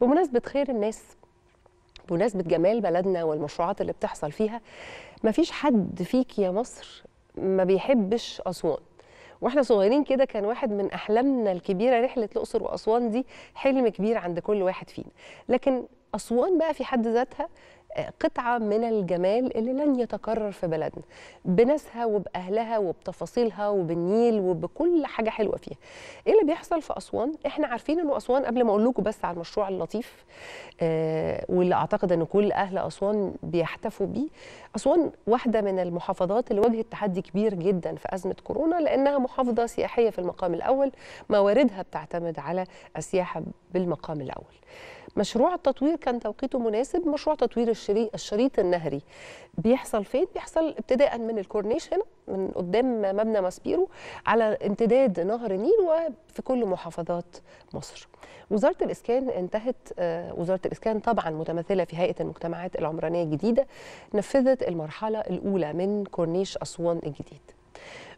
بمناسبه خير الناس بمناسبه جمال بلدنا والمشروعات اللي بتحصل فيها مفيش حد فيك يا مصر ما بيحبش اسوان واحنا صغيرين كده كان واحد من احلامنا الكبيره رحله الاقصر واسوان دي حلم كبير عند كل واحد فينا لكن اسوان بقى في حد ذاتها قطعه من الجمال اللي لن يتكرر في بلدنا بناسها وباهلها وبتفاصيلها وبالنيل وبكل حاجه حلوه فيها ايه اللي بيحصل في اسوان احنا عارفين انه اسوان قبل ما اقول لكم بس على المشروع اللطيف آه واللي اعتقد ان كل اهل اسوان بيحتفوا بيه اسوان واحده من المحافظات اللي واجهت تحدي كبير جدا في ازمه كورونا لانها محافظه سياحيه في المقام الاول مواردها بتعتمد على السياحه بالمقام الاول مشروع التطوير كان توقيته مناسب مشروع تطوير الشريط, الشريط النهري بيحصل فين بيحصل ابتداء من الكورنيش هنا من قدام مبنى ماسبيرو على امتداد نهر النيل وفي كل محافظات مصر وزاره الاسكان انتهت آه، وزاره الاسكان طبعا متمثله في هيئه المجتمعات العمرانيه الجديده نفذت المرحله الاولى من كورنيش اسوان الجديد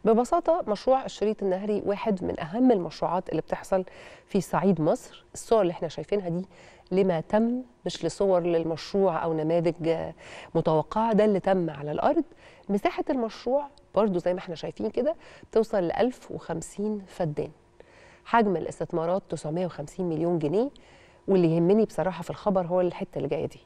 ببساطه مشروع الشريط النهري واحد من اهم المشروعات اللي بتحصل في صعيد مصر الصور اللي احنا شايفينها دي لما تم مش لصور للمشروع او نماذج متوقعه ده اللي تم على الارض مساحه المشروع برضو زي ما احنا شايفين كده بتوصل ل 1050 فدان حجم الاستثمارات 950 مليون جنيه واللي يهمني بصراحه في الخبر هو الحته اللي جايه دي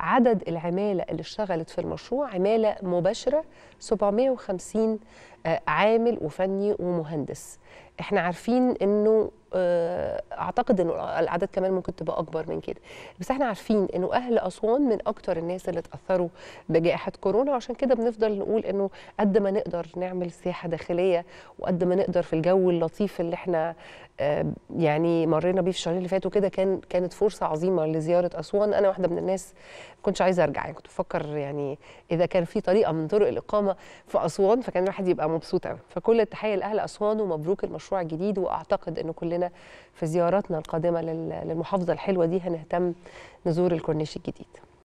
عدد العماله اللي اشتغلت في المشروع عماله مباشره 750 آه، عامل وفني ومهندس احنا عارفين انه آه، اعتقد انه الاعداد كمان ممكن تبقى اكبر من كده بس احنا عارفين انه اهل اسوان من اكتر الناس اللي اتاثروا بجائحه كورونا وعشان كده بنفضل نقول انه قد ما نقدر نعمل سياحه داخليه وقد ما نقدر في الجو اللطيف اللي احنا آه، يعني مرينا بيه في الشهرين اللي فاتوا كده كان كانت فرصه عظيمه لزياره اسوان انا واحده من الناس ما كنتش عايزه ارجع يعني كنت بفكر يعني اذا كان في طريقه من طرق الاقامه في اسوان فكان الواحد يبقى مبسوط قوي فكل التحيه لاهل اسوان ومبروك المشروع الجديد واعتقد ان كلنا في زياراتنا القادمه للمحافظه الحلوه دي هنهتم نزور الكورنيش الجديد